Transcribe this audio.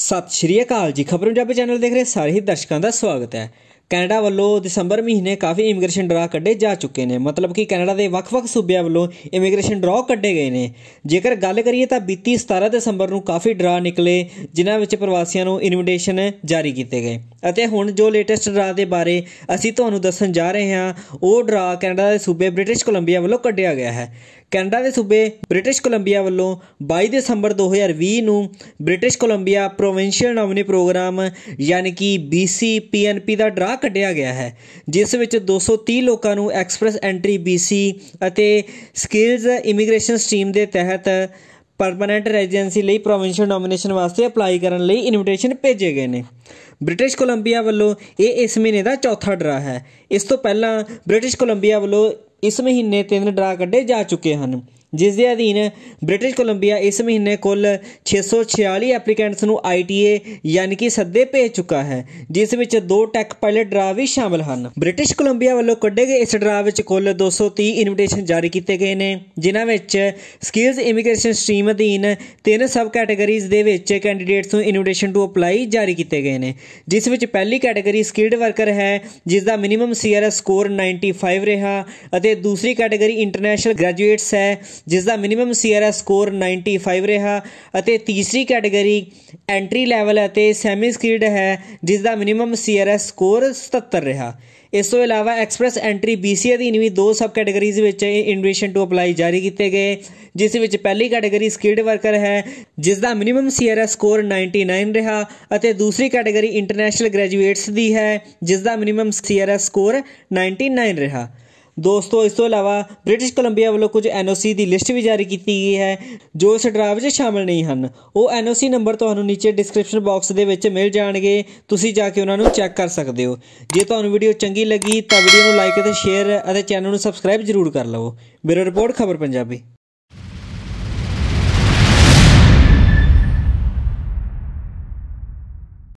ਸਤਿ ਸ਼੍ਰੀ ਅਕਾਲ ਜੀ ਖਬਰਾਂ ਜੱਬ ਚੈਨਲ ਦੇਖ ਰਹੇ ਸਾਰੇ ਹੀ ਦਰਸ਼ਕਾਂ ਦਾ ਸਵਾਗਤ ਹੈ ਕੈਨੇਡਾ ਵੱਲੋਂ ਦਸੰਬਰ ਮਹੀਨੇ ਕਾਫੀ ਇਮੀਗ੍ਰੇਸ਼ਨ ਡਰਾ ਕੱਢੇ ਜਾ ਚੁੱਕੇ ਨੇ ਮਤਲਬ ਕਿ ਕੈਨੇਡਾ ਦੇ ਵੱਖ-ਵੱਖ ਸੂਬਿਆਂ ਵੱਲੋਂ ਇਮੀਗ੍ਰੇਸ਼ਨ ਡਰਾ ਕੱਢੇ ਗਏ ਨੇ ਜੇਕਰ ਗੱਲ ਕਰੀਏ ਤਾਂ ਬੀਤੀ 17 ਦਸੰਬਰ ਨੂੰ ਕਾਫੀ ਡਰਾ ਨਿਕਲੇ ਜਿਨ੍ਹਾਂ ਵਿੱਚ ਪ੍ਰਵਾਸੀਆਂ ਨੂੰ ਇਨਵੀਟੇਸ਼ਨ ਜਾਰੀ ਕੀਤੇ ਗਏ ਅਤੇ ਹੁਣ ਜੋ ਲੇਟੈਸਟ ਡਰਾ ਦੇ ਬਾਰੇ ਅਸੀਂ ਤੁਹਾਨੂੰ ਦੱਸਣ ਜਾ ਰਹੇ ਹਾਂ ਉਹ ਡਰਾ ਕੈਨੇਡਾ ਦੇ ਸੂਬੇ ਬ੍ਰਿਟਿਸ਼ ਕੋਲੰਬੀਆ ਵੱਲੋਂ ਕੱਢਿਆ ਗਿਆ ਹੈ ਕੈਨੇਡਾ ਦੇ ਸੂਬੇ ਬ੍ਰਿਟਿਸ਼ ਕੋਲੰਬੀਆ ਵੱਲੋਂ 22 ਦਸੰਬਰ 2020 ਨੂੰ British Columbia provincial nominee program ਯਾਨੀ ਕਿ BC PNP ਦਾ ਡਰਾ ਕੱਢਿਆ ਗਿਆ ਹੈ ਜਿਸ ਵਿੱਚ 230 ਲੋਕਾਂ ਨੂੰ ਐਕਸਪ੍ਰੈਸ ਐਂਟਰੀ BC ਅਤੇ ਸਕਿਲਸ ਇਮੀਗ੍ਰੇਸ਼ਨ ਸਟ੍ਰੀਮ ਦੇ ਤਹਿਤ ਪਰਮਨੈਂਟ ਰੈਜ਼ੀਡੈਂਸੀ ਲਈ ਪ੍ਰੋਵਿੰਸ਼ੀਅਲ ਨਾਮਿਨੇਸ਼ਨ ਵਾਸਤੇ ਅਪਲਾਈ ਕਰਨ ਲਈ ਇਨਵੀਟੇਸ਼ਨ ਭੇਜੇ ਗਏ ਨੇ ਬ੍ਰਿਟਿਸ਼ ਕੋਲੰਬੀਆ ਵੱਲੋਂ ਇਹ ਇਸ ਮਹੀਨੇ ਦਾ ਚੌਥਾ ਡਰਾ ਹੈ ਇਸ ਤੋਂ ਪਹਿਲਾਂ ਬ੍ਰਿਟਿਸ਼ ਕੋਲੰਬੀਆ ਵੱਲੋਂ ਇਸ ਮਹੀਨੇ ਤਿੰਨ ਡਰਾ ਕੱਢੇ ਜਾ ਚੁੱਕੇ ਹਨ ਜਿਸ ਦੇ ਅਧੀਨ ਬ੍ਰਿਟਿਸ਼ ਕੋਲੰਬੀਆ ਇਸ ਮਹੀਨੇ ਕੁੱਲ 646 ਐਪਲੀਕੈਂਟਸ ਨੂੰ ਆਈਟੀਏ ਯਾਨੀ ਕਿ ਸੱਦੇ ਭੇਜ ਚੁੱਕਾ ਹੈ ਜਿਸ ਵਿੱਚ ਦੋ ਟੈਕ ਪਾਇਲਟ ਡਰਾ ਵੀ ਸ਼ਾਮਲ ਹਨ ਬ੍ਰਿਟਿਸ਼ ਕੋਲੰਬੀਆ ਵੱਲੋਂ ਕੱਢੇ ਗਏ ਇਸ ਡਰਾ ਵਿੱਚ ਕੁੱਲ 230 ਇਨਵੀਟੇਸ਼ਨ ਜਾਰੀ ਕੀਤੇ ਗਏ ਨੇ ਜਿਨ੍ਹਾਂ ਵਿੱਚ ਸਕਿਲਸ ਇਮੀਗ੍ਰੇਸ਼ਨ ਸਟ੍ਰੀਮ ਅਧੀਨ ਤਿੰਨ ਸਬ ਕੈਟਾਗਰੀਜ਼ ਦੇ ਵਿੱਚ ਕੈਂਡੀਡੇਟਸ ਨੂੰ ਇਨਵੀਟੇਸ਼ਨ ਟੂ ਅਪਲਾਈ ਜਾਰੀ ਕੀਤੇ ਗਏ ਨੇ ਜਿਸ ਵਿੱਚ ਪਹਿਲੀ ਕੈਟਾਗਰੀ ਸਕਿਲਡ ਵਰਕਰ ਹੈ ਜਿਸ ਦਾ ਮਿਨੀਮਮ ਸੀਆਰਐਸ ਸਕੋਰ 95 ਰਿਹਾ ਅਤੇ ਦੂਸਰੀ ਕੈਟਾਗਰੀ ਇੰਟਰਨੈਸ਼ਨਲ ਗ੍ਰੈਜੂਏਟਸ ਹੈ ਜਿਸ ਦਾ ਮਿਨੀਮਮ ਸੀਆਰਐਸ ਸਕੋਰ 95 ਰਿਹਾ ਅਤੇ ਤੀਸਰੀ ਕੈਟਾਗਰੀ ਐਂਟਰੀ ਲੈਵਲ ਅਤੇ ਸੈਮੀ ਸਕਿਲਡ ਹੈ ਜਿਸ ਦਾ ਮਿਨੀਮਮ ਸੀਆਰਐਸ ਸਕੋਰ 77 ਰਿਹਾ ਇਸ ਤੋਂ ਇਲਾਵਾ ਐਕਸਪ੍ਰੈਸ ਐਂਟਰੀ ਬੀਸੀ ਅਧੀਨ ਵੀ ਦੋ ਸਬ ਕੈਟਾਗਰੀਜ਼ ਵਿੱਚ ਇਨਵੀਟੇਸ਼ਨ ਟੂ ਅਪਲਾਈ ਜਾਰੀ ਕੀਤੇ ਗਏ ਜਿਸ ਵਿੱਚ ਪਹਿਲੀ ਕੈਟਾਗਰੀ ਸਕਿਲਡ ਵਰਕਰ ਹੈ ਜਿਸ ਦਾ ਮਿਨੀਮਮ ਸੀਆਰਐਸ ਸਕੋਰ 99 ਰਿਹਾ ਅਤੇ ਦੂਸਰੀ ਕੈਟਾਗਰੀ ਇੰਟਰਨੈਸ਼ਨਲ ਗ੍ਰੈਜੂਏਟਸ ਦੀ ਹੈ ਜਿਸ ਦਾ ਮਿਨੀਮਮ ਸੀਆਰਐਸ ਸਕੋਰ 99 ਰਿਹਾ ਦੋਸਤੋ ਇਸ ਤੋਂ ਇਲਾਵਾ ਬ੍ਰਿਟਿਸ਼ ਕੋਲੰਬੀਆ ਵੱਲੋਂ ਕੁਝ ਐਨਓਸੀ ਦੀ ਲਿਸਟ ਵੀ ਜਾਰੀ ਕੀਤੀ ਗਈ ਹੈ ਜੋ ਇਸ ਡਰਾਵ ਵਿੱਚ ਸ਼ਾਮਲ ਨਹੀਂ ਹਨ ਉਹ ਐਨਓਸੀ ਨੰਬਰ ਤੁਹਾਨੂੰ ਨੀਚੇ ਡਿਸਕ੍ਰਿਪਸ਼ਨ ਬਾਕਸ ਦੇ ਵਿੱਚ ਮਿਲ ਜਾਣਗੇ ਤੁਸੀਂ ਜਾ ਕੇ ਉਹਨਾਂ ਨੂੰ ਚੈੱਕ ਕਰ ਸਕਦੇ ਹੋ ਜੇ ਤੁਹਾਨੂੰ ਵੀਡੀਓ ਚੰਗੀ ਲੱਗੀ ਤਾਂ ਵੀਡੀਓ ਨੂੰ ਲਾਈਕ ਅਤੇ ਸ਼ੇਅਰ ਅਤੇ ਚੈਨਲ ਨੂੰ ਸਬਸਕ੍ਰਾਈਬ ਜ਼ਰੂਰ ਕਰ ਲਵੋ ਮੇਰਾ ਰਿਪੋਰਟ ਖਬਰ ਪੰਜਾਬੀ